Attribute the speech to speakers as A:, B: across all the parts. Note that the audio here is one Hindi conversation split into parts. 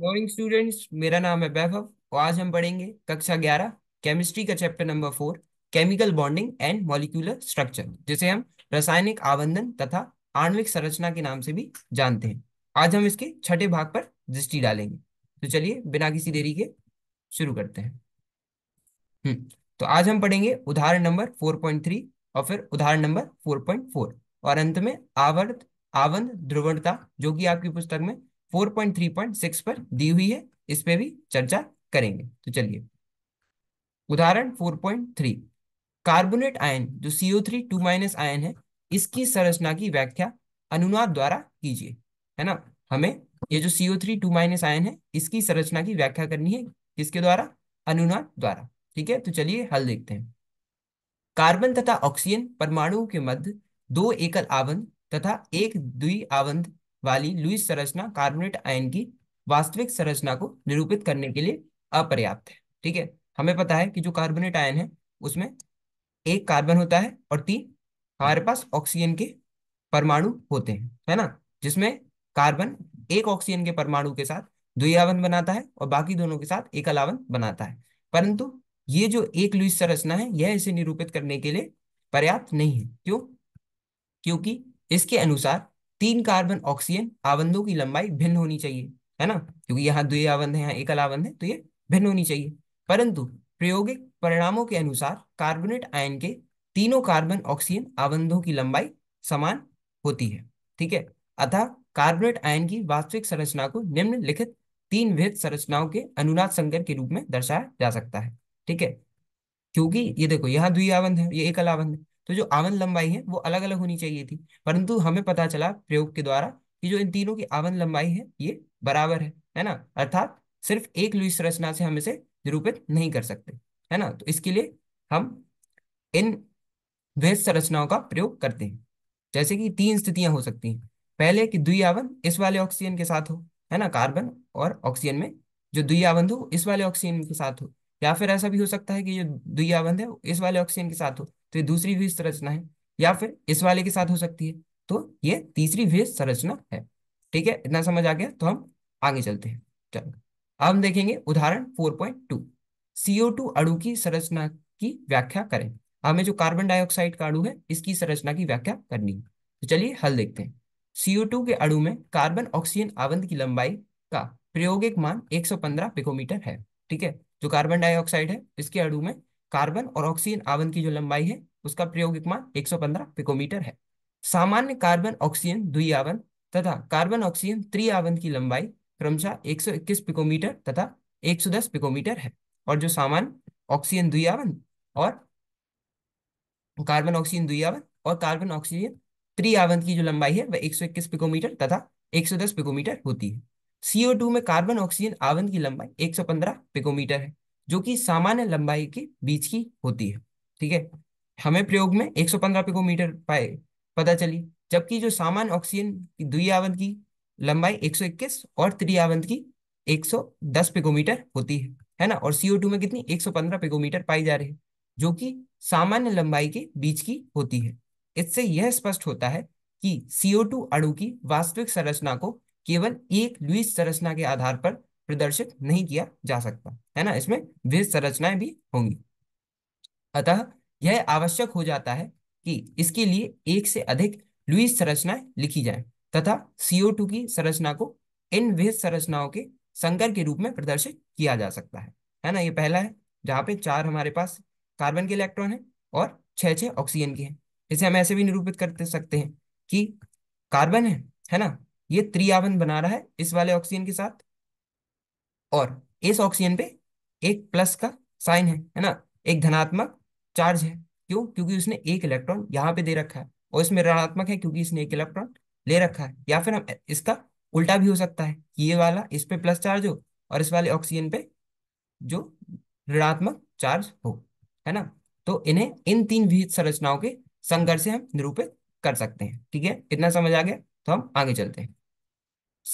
A: मॉर्निंग स्टूडेंट्स मेरा नाम है वैभव और आज हम पढ़ेंगे कक्षा ग्यारह केमिस्ट्री का chapter number four chemical bonding and molecular structure जिसे हम रासायनिक आवंदन तथा आणविक संरचना के नाम से भी जानते हैं आज हम इसके छठे भाग पर दृष्टि डालेंगे तो चलिए बिना किसी देरी के शुरू करते हैं हम्म, तो आज हम पढ़ेंगे उदाहरण नंबर फोर और फिर उदाहरण नंबर फोर फोर और अंत में आवर्त आवंद ध्रुवणता जो कि आपकी पुस्तक में 4.3.6 पर दी हुई है इस पे भी चर्चा करेंगे तो चलिए उदाहरण 4.3 कार्बोनेट आयन जो CO3 2- आयन है इसकी संरचना की व्याख्या अनुनाद द्वारा कीजिए है ना हमें ये जो CO3 2- आयन है इसकी संरचना की व्याख्या करनी है किसके द्वारा अनुनाद द्वारा ठीक है तो चलिए हल देखते हैं कार्बन तथा ऑक्सीजन परमाणुओं के मध्य दो एकल आवंध तथा एक द्वि आवंध वाली लुईस संरचना कार्बोनेट आयन की वास्तविक संरचना को निरूपित करने के लिए अपर्याप्त है ठीक है हमें पता है कि जो कार्बोनेट आयन है उसमें एक कार्बन होता है और तीन हमारे पास ऑक्सीजन के परमाणु होते हैं है ना जिसमें कार्बन एक ऑक्सीजन के परमाणु के साथ द्वियावन बनाता है और बाकी दोनों के साथ एक अलावन बनाता है परंतु ये जो एक लुईस संरचना है यह इसे निरूपित करने के लिए पर्याप्त नहीं है क्यों क्योंकि इसके अनुसार तीन कार्बन ऑक्सीजन आवंदों की लंबाई भिन्न होनी चाहिए है ना क्योंकि यहाँ दो आवंद है यहाँ एकल आवंद है तो ये भिन्न होनी चाहिए परंतु प्रयोगिक परिणामों के अनुसार कार्बोनेट आयन के तीनों कार्बन ऑक्सीजन आवंदों की लंबाई समान होती है ठीक है अतः कार्बोनेट आयन की वास्तविक संरचना को निम्नलिखित तीन विहित संरचनाओं के अनुनाद संकर के रूप में दर्शाया जा सकता है ठीक है क्योंकि ये देखो यहाँ आवंध है ये एकल आवंध है तो जो आवन लंबाई है वो अलग अलग होनी चाहिए थी परंतु हमें पता चला प्रयोग के द्वारा कि जो इन तीनों की आवन लंबाई है ये बराबर है है ना अर्थात सिर्फ एक लुई संरचना से हम इसे निरूपित नहीं कर सकते है ना तो इसके लिए हम इन द्वैत संरचनाओं का प्रयोग करते हैं जैसे कि तीन स्थितियां हो सकती हैं पहले कि द्वि आवन इस वाले ऑक्सीजन के साथ हो है ना कार्बन और ऑक्सीजन में जो द्वि आवन हो इस वाले ऑक्सीजन के साथ हो या फिर ऐसा भी हो सकता है कि जो द्वि आवन है इस वाले ऑक्सीजन के साथ हो तो ये दूसरी हुई संरचना है या फिर इस वाले के साथ हो सकती है तो ये तीसरी हुई संरचना है ठीक है इतना समझ आ गया तो हम आगे चलते हैं चलो अब हम देखेंगे उदाहरण 4.2 टू अणु की संरचना की व्याख्या करें हमें जो कार्बन डाइऑक्साइड का अणु है इसकी संरचना की व्याख्या करनी है तो चलिए हल देखते हैं टू के अणु में कार्बन ऑक्सीजन आवंद की लंबाई का प्रयोगिक मान 115 पिकोमीटर है ठीक है जो कार्बन डाइऑक्साइड है इसके अणु में कार्बन और ऑक्सीजन आवन की जो लंबाई है उसका एक मान 115 पिकोमीटर है सामान्य कार्बन ऑक्सीजन द्वि आवन तथा कार्बन ऑक्सीजन त्रि आवन की लंबाई क्रमशः 121 पिकोमीटर तथा 110 पिकोमीटर है और जो सामान्य ऑक्सीजन द्वि आवन और कार्बन ऑक्सीजन द्वि आवन और कार्बन ऑक्सीजन त्रि आवन की जो लंबाई है वह इक्कीस पिकोमीटर तथा दस पिकोमीटर होती है टू में कार्बन ऑक्सीजन आवन की लंबाई पंद्रह पिकोमीटर है जो कि सामान्य लंबाई के बीच की होती है ठीक है हमें प्रयोग में 115 सौ पंद्रह पिकोमीटर पाए पता चली जबकि जो सामान्य ऑक्सीजन की दुई आवंत की लंबाई 121 और आवंत की 110 पिकोमीटर होती है है ना और CO2 में कितनी 115 पिकोमीटर पाई जा रही है जो कि सामान्य लंबाई के बीच की होती है इससे यह स्पष्ट होता है कि CO2 अणु की वास्तविक संरचना को केवल एक लुईस संरचना के आधार पर प्रदर्शित नहीं किया जा सकता है ना इसमें विविध संरचनाएं भी होंगी अतः यह आवश्यक हो जाता है कि इसके लिए एक से अधिक लुईस संरचनाएं लिखी जाएं तथा CO2 की संरचना को इन विविध संरचनाओं के संकर के रूप में प्रदर्शित किया जा सकता है है ना ये पहला है जहाँ पे चार हमारे पास कार्बन के इलेक्ट्रॉन है और छह छह ऑक्सीजन के हैं इसे हम ऐसे भी निरूपित कर सकते हैं कि कार्बन है है ना ये त्रियावन बना रहा है इस वाले ऑक्सीजन के साथ और इस ऑक्सीजन पे एक प्लस का साइन है है ना एक धनात्मक चार्ज है क्यों क्योंकि उसने एक इलेक्ट्रॉन यहाँ पे दे रखा है और इसमें ऋणात्मक है क्योंकि इसने एक इलेक्ट्रॉन ले रखा है या फिर हम इसका उल्टा भी हो सकता है कि ये वाला इस पे प्लस चार्ज हो और इस वाले ऑक्सीजन पे जो ऋणात्मक चार्ज हो है ना तो इन्हें इन तीन विहित संरचनाओं के संघर्ष से हम निरूपित कर सकते हैं ठीक है इतना समझ आ गया तो हम आगे चलते हैं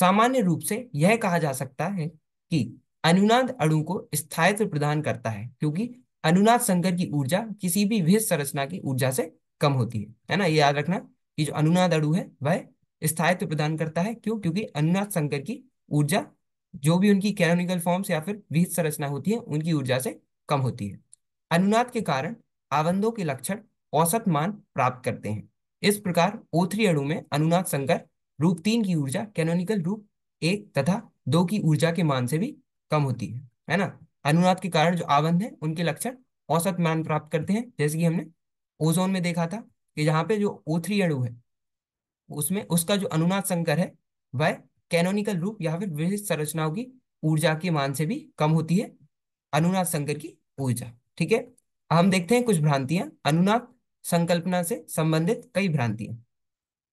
A: सामान्य रूप से यह कहा जा सकता है कि अनुनाद अणु को स्थायित्व प्रदान करता है क्योंकि अनुनाद संकर की ऊर्जा किसी भी विहित संरचना की ऊर्जा से कम होती है है ना ये याद रखना कि जो अनुनाद अणु है वह स्थायित्व प्रदान करता है क्यों क्योंकि अनुनाद संकर की ऊर्जा जो भी उनकी कैनोनिकल फॉर्म्स या फिर विहित संरचना होती है उनकी ऊर्जा से कम होती है अनुनाद के कारण आवंदों के लक्षण औसत मान प्राप्त करते हैं इस प्रकार ओथ्री अणु में अनुनाद संकर रूप तीन की ऊर्जा कैनोनिकल रूप एक तथा दो की ऊर्जा के मान से भी कम होती है है ना अनुनाद के कारण जो आवंद है उनके लक्षण औसत मान प्राप्त करते हैं जैसे कि हमने ओजोन में देखा था कि जहाँ पे जो ओ थ्री अणु है उसमें उसका जो अनुनाद संकर है वह कैनोनिकल रूप या फिर विशिष्ट संरचनाओं की ऊर्जा के मान से भी कम होती है अनुनाद संकर की ऊर्जा ठीक है हम देखते हैं कुछ भ्रांतियां अनुनाद संकल्पना से संबंधित कई भ्रांतियां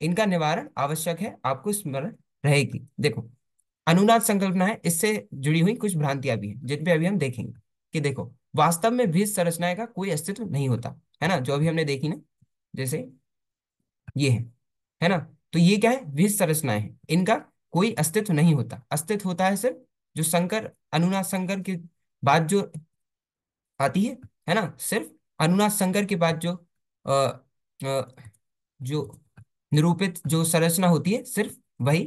A: इनका निवारण आवश्यक है आपको स्मरण रहेगी देखो अनुनाद संकल्पना है इससे जुड़ी हुई कुछ भ्रांतियां भी हैं जिनपे अभी हम देखेंगे कि देखो वास्तव में भी संरचनाएं का कोई अस्तित्व नहीं होता है ना जो अभी हमने देखी ना जैसे ये है है ना तो ये क्या है विध संरचनाएं हैं इनका कोई अस्तित्व नहीं होता अस्तित्व होता है सिर्फ जो संकर अनुनाद संकर के बाद जो आती है है ना सिर्फ अनुनाद संकर के बाद जो आ, आ, जो निरूपित जो संरचना होती है सिर्फ वही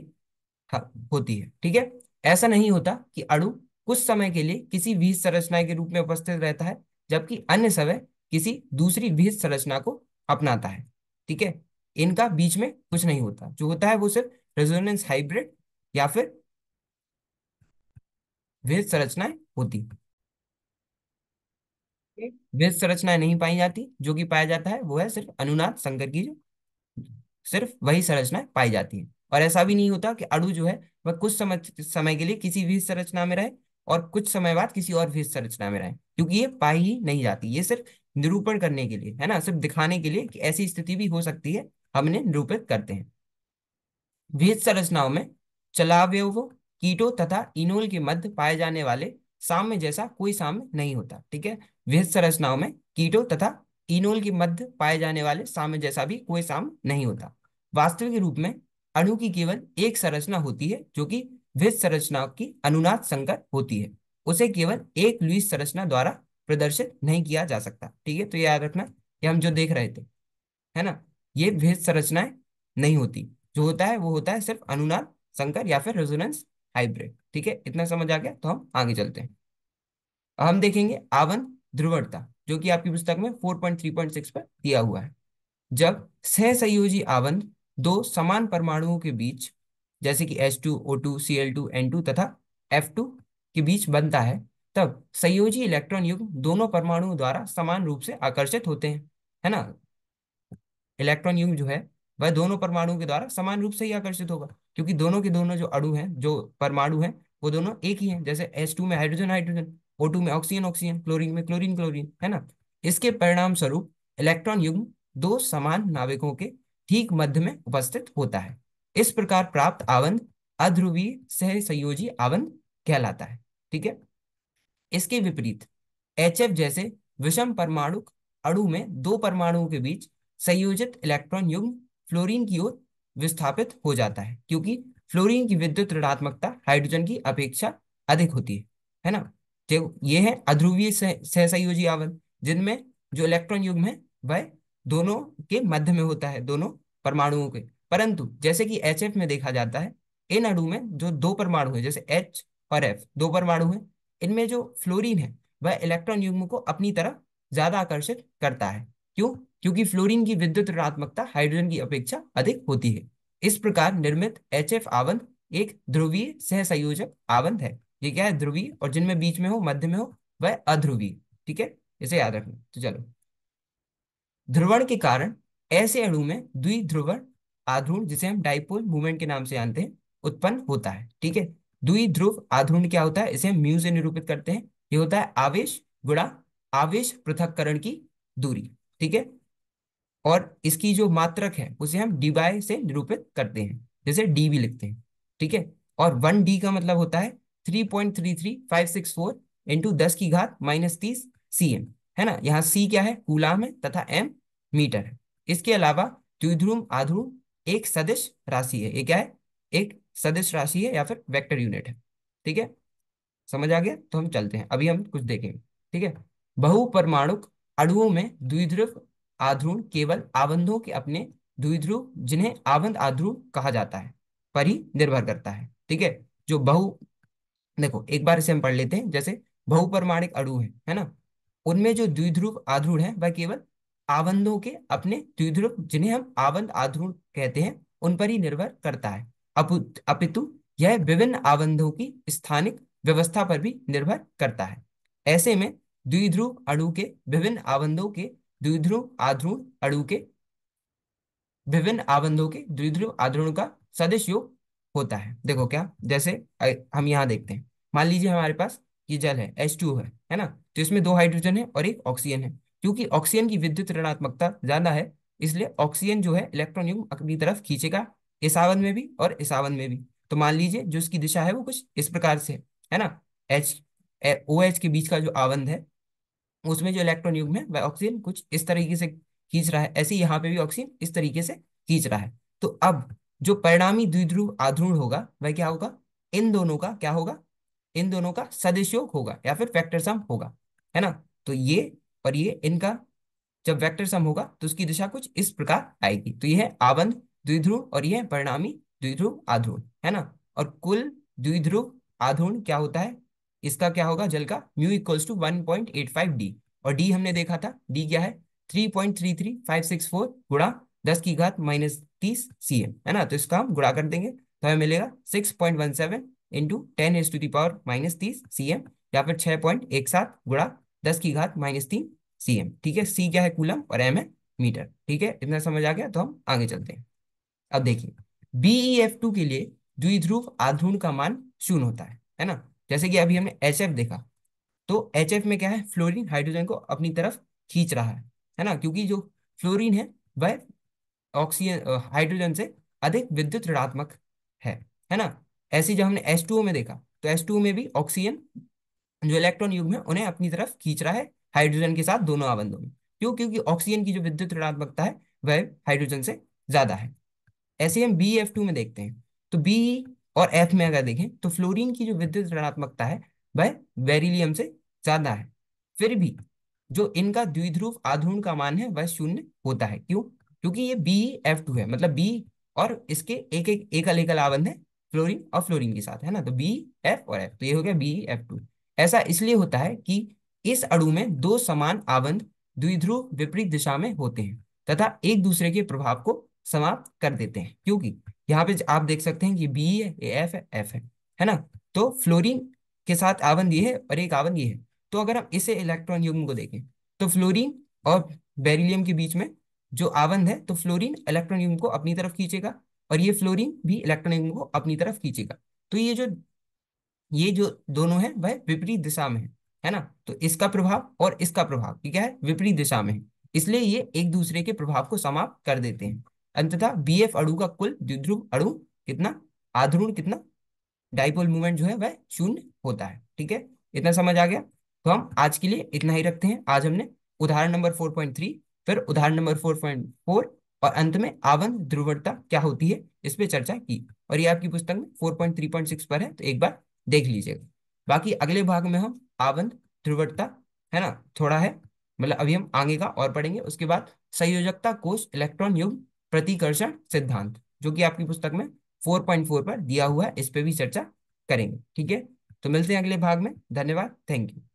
A: होती है ठीक है ऐसा नहीं होता कि अणु कुछ समय के लिए किसी विहित संरचना के रूप में उपस्थित रहता है जबकि अन्य समय किसी दूसरी विहित संरचना को अपनाता है ठीक है इनका बीच में कुछ नहीं होता जो होता है वो सिर्फ रेजोनेंस हाइब्रिड या फिर विहित संरचनाएं होती विहित संरचनाएं नहीं पाई जाती जो कि पाया जाता है वो है सिर्फ अनुनाद संकर की जो सिर्फ वही संरचनाएं पाई जाती है और ऐसा भी नहीं होता कि अड़ू जो है वह कुछ समय समय के लिए किसी भी संरचना में रहे और कुछ समय बाद किसी और भी संरचना में रहे क्योंकि ये पाई ही नहीं जाती ये सिर्फ निरूपण करने के लिए है ना सिर्फ दिखाने के लिए कि ऐसी स्थिति भी हो सकती है हमने निरूपित करते हैं विहित संरचनाओं में चलावयव कीटो तथा इनोल के मध्य पाए जाने वाले साम्य जैसा कोई साम्य नहीं होता ठीक है विहित संरचनाओं में कीटो तथा इनोल के मध्य पाए जाने वाले साम्य जैसा भी कोई साम्य नहीं होता वास्तविक रूप में अणु की केवल एक संरचना होती है जो कि विध संरचना की अनुनाद संकर होती है उसे केवल एक लुईस संरचना द्वारा प्रदर्शित नहीं किया जा सकता ठीक है तो याद रखना ये हम जो देख रहे थे है ना ये भेद संरचनाएं नहीं होती जो होता है वो होता है सिर्फ अनुनाद संकर या फिर रेजोनेंस हाइब्रिड ठीक है इतना समझ आ गया तो हम आगे चलते हैं हम देखेंगे आवन ध्रुवता जो कि आपकी पुस्तक में 4.3.6 पर दिया हुआ है जब सह संयोजी आवंध दो समान परमाणुओं के बीच जैसे कि एल टू एन टू तथा एफ टू के बीच बनता है तब संयोजी इलेक्ट्रॉन युग दोनों परमाणुओं द्वारा समान रूप से आकर्षित होते हैं है ना इलेक्ट्रॉन युग जो है वह दोनों परमाणुओं के द्वारा समान रूप से ही आकर्षित होगा क्योंकि दोनों के दोनों जो अणु हैं जो परमाणु हैं वो दोनों एक ही हैं जैसे एस टू में हाइड्रोजन हाइड्रोजन ओ टू में ऑक्सीजन ऑक्सीजन क्लोरीन में क्लोरीन क्लोरीन है ना इसके परिणाम स्वरूप इलेक्ट्रॉन युग्म दो समान नाभिकों के ठीक मध्य में उपस्थित होता है इस प्रकार प्राप्त आवंद अध्रुवी सह संयोजी आवंद कहलाता है ठीक है इसके विपरीत एच जैसे विषम परमाणु अणु में दो परमाणुओं के बीच संयोजित इलेक्ट्रॉन युग्म फ्लोरीन की ओर विस्थापित हो जाता है क्योंकि फ्लोरीन की विद्युत ऋणात्मकता हाइड्रोजन की अपेक्षा अधिक होती है है ना देखो ये है अध्रुवीय सहसंयोजी आवंद जिनमें जो इलेक्ट्रॉन युग्म है वह दोनों के मध्य में होता है दोनों परमाणुओं के परंतु जैसे कि एच में देखा जाता है इन अणु में जो दो परमाणु है जैसे एच और एफ दो परमाणु है इनमें जो फ्लोरीन है वह इलेक्ट्रॉन युग्म को अपनी तरफ ज्यादा आकर्षित करता है क्यों क्योंकि फ्लोरीन की विद्युत ऋणात्मकता हाइड्रोजन की अपेक्षा अधिक होती है इस प्रकार निर्मित एच एफ आवंत एक ध्रुवीय सहसंयोजक आवंत है ये क्या है ध्रुवीय और जिनमें बीच में हो मध्य में हो वह अध्रुवीय ठीक है इसे याद रखना तो चलो ध्रुवण के कारण ऐसे अणु में द्विध्रुव आध्रुण जिसे हम डाइपोल मूवमेंट के नाम से जानते हैं उत्पन्न होता है ठीक है द्विध्रुव आध्रुण क्या होता है इसे हम म्यू से निरूपित करते हैं ये होता है आवेश गुणा आवेश पृथककरण की दूरी ठीक है और इसकी जो मात्रक है उसे हम डी बाय से निरूपित करते हैं जैसे डी भी लिखते हैं ठीक है और वन डी का मतलब होता है three point three three five six four into दस की घात माइनस तीस सी एम है ना यहाँ सी क्या है कूलाम है तथा एम मीटर है इसके अलावा द्विध्रुव आध्रुव एक सदिश राशि है ये क्या है एक सदिश राशि है या फिर वेक्टर यूनिट है ठीक है समझ आ गया तो हम चलते हैं अभी हम कुछ देखेंगे ठीक है बहुपरमाणुक अड़ुओं में द्विध्रुव आध्रुव केवल आबंधों के अपने द्विध्रुव जिन्हें आबंध आध्रुव कहा जाता है पर ही निर्भर करता है ठीक है जो बहु देखो एक बार इसे हम पढ़ लेते हैं जैसे बहुपरमाणिक अड़ु है है ना उनमें जो द्विध्रुव आध्रुव है वह केवल आवंदों के अपने द्विध्रुव जिन्हें हम आवंद आध्रुव कहते हैं उन पर ही निर्भर करता है अपितु यह विभिन्न आवंदों की स्थानिक व्यवस्था पर भी निर्भर करता है ऐसे में द्विध्रुव अणु के विभिन्न आवंदों के द्विध्रुव आध्रुव अणु के विभिन्न आवंदों के द्विध्रुव आध्रुव का सदिश योग होता है देखो क्या जैसे हम यहाँ देखते हैं मान लीजिए हमारे पास ये जल है H2 है है ना तो इसमें दो हाइड्रोजन है और एक ऑक्सीजन है क्योंकि ऑक्सीजन की विद्युत ऋणात्मकता ज्यादा है इसलिए ऑक्सीजन जो है इलेक्ट्रॉन युग अपनी तरफ खींचेगा इसावन में भी और इसावन में भी तो मान लीजिए जो इसकी दिशा है वो कुछ इस प्रकार से है ना एच ओ एच के बीच का जो आवंध है उसमें जो इलेक्ट्रॉन युग है वह ऑक्सीजन कुछ इस तरीके से खींच रहा है ऐसे यहाँ पे भी ऑक्सीजन इस तरीके से खींच रहा है तो अब जो परिणामी द्विध्रुव आध्रुण होगा वह क्या होगा इन दोनों का क्या होगा इन दोनों का सदस्योग होगा या फिर फैक्टर सम होगा है ना तो ये और ये इनका जब वेक्टर सम होगा तो उसकी दिशा कुछ इस प्रकार आएगी तो ये है आबंध द्विध्रुव और ये है परिणामी द्विध्रुव आध्रुव है ना और कुल द्विध्रुव आध्रुव क्या होता है इसका क्या होगा जल का mu equals to one point eight five D और डी हमने देखा था डी क्या है three point three three five six four गुणा दस की घात माइनस तीस सी एम है ना तो इसका हम गुणा कर देंगे तो हमें मिलेगा six point one seven into ten S to the power minus तीस सी एम या फिर छह पॉइंट एक सात गुणा दस की घात माइनस तीन सी एम ठीक है सी क्या है कूलम और एम है मीटर ठीक है इतना समझ आ गया तो हम आगे चलते हैं अब देखिए बीई एफ टू के लिए द्विध्रुव आध्रुण का मान शून्य होता है है ना जैसे कि अभी हमने एच एफ देखा तो एच एफ में क्या है फ्लोरीन हाइड्रोजन को अपनी तरफ खींच रहा है है ना क्योंकि जो फ्लोरीन है वह ऑक्सीजन हाइड्रोजन से अधिक विद्युत ऋणात्मक है है ना ऐसे जब हमने एस टू में देखा तो एस टू में भी ऑक्सीजन जो इलेक्ट्रॉन युग में उन्हें अपनी तरफ खींच रहा है हाइड्रोजन के साथ दोनों आबंधों में क्यों क्योंकि ऑक्सीजन की जो विद्युत ऋणात्मकता है वह हाइड्रोजन से ज्यादा है ऐसे हम बी एफ टू में देखते हैं तो बी और एफ में अगर देखें तो फ्लोरीन की जो विद्युत ऋणात्मकता है वह बेरिलियम से ज्यादा है फिर भी जो इनका द्विध्रुव आधुन का मान है वह शून्य होता है क्यों क्योंकि ये बी एफ टू है मतलब बी और इसके एक एक एकल एकल आबंध है फ्लोरीन और फ्लोरीन के साथ है ना तो बी एफ और एफ तो ये हो गया बी एफ टू ऐसा इसलिए होता है कि इस अड़ु में दो समान आवंद द्विध्रुव विपरीत दिशा में होते हैं तथा एक दूसरे के प्रभाव को समाप्त कर देते हैं क्योंकि यहाँ पे आप देख सकते हैं कि बी है ए एफ है एफ है है ना तो फ्लोरीन के साथ आवंद ये है और एक आवंद ये है तो अगर हम इसे इलेक्ट्रॉन युग्म को देखें तो फ्लोरीन और बेरिलियम के बीच में जो आवंद है तो फ्लोरीन इलेक्ट्रॉन युग्म को अपनी तरफ खींचेगा और ये फ्लोरीन भी इलेक्ट्रॉन युग्म को अपनी तरफ खींचेगा तो ये जो ये जो दोनों है वह विपरीत दिशा में है है ना तो इसका प्रभाव और इसका प्रभाव क्या है विपरीत दिशा में है इसलिए ये एक दूसरे के प्रभाव को समाप्त कर देते हैं अंततः बी एफ अड़ु का कुल द्विध्रुव अणु कितना आध्रुण कितना डाइपोल मूवमेंट जो है वह शून्य होता है ठीक है इतना समझ आ गया तो हम आज के लिए इतना ही रखते हैं आज हमने उदाहरण नंबर फोर पॉइंट थ्री फिर उदाहरण नंबर फोर पॉइंट फोर और अंत में आवन ध्रुवता क्या होती है इस पर चर्चा की और ये आपकी पुस्तक में four point three point six पर है तो एक बार देख लीजिएगा बाकी अगले भाग में हम आवंत ध्रुवता है ना थोड़ा है मतलब अभी हम आगे का और पढ़ेंगे उसके बाद संयोजकता कोष इलेक्ट्रॉन युग प्रतिकर्षण सिद्धांत जो कि आपकी पुस्तक में 4.4 पर दिया हुआ है इस पर भी चर्चा करेंगे ठीक है तो मिलते हैं अगले भाग में धन्यवाद थैंक यू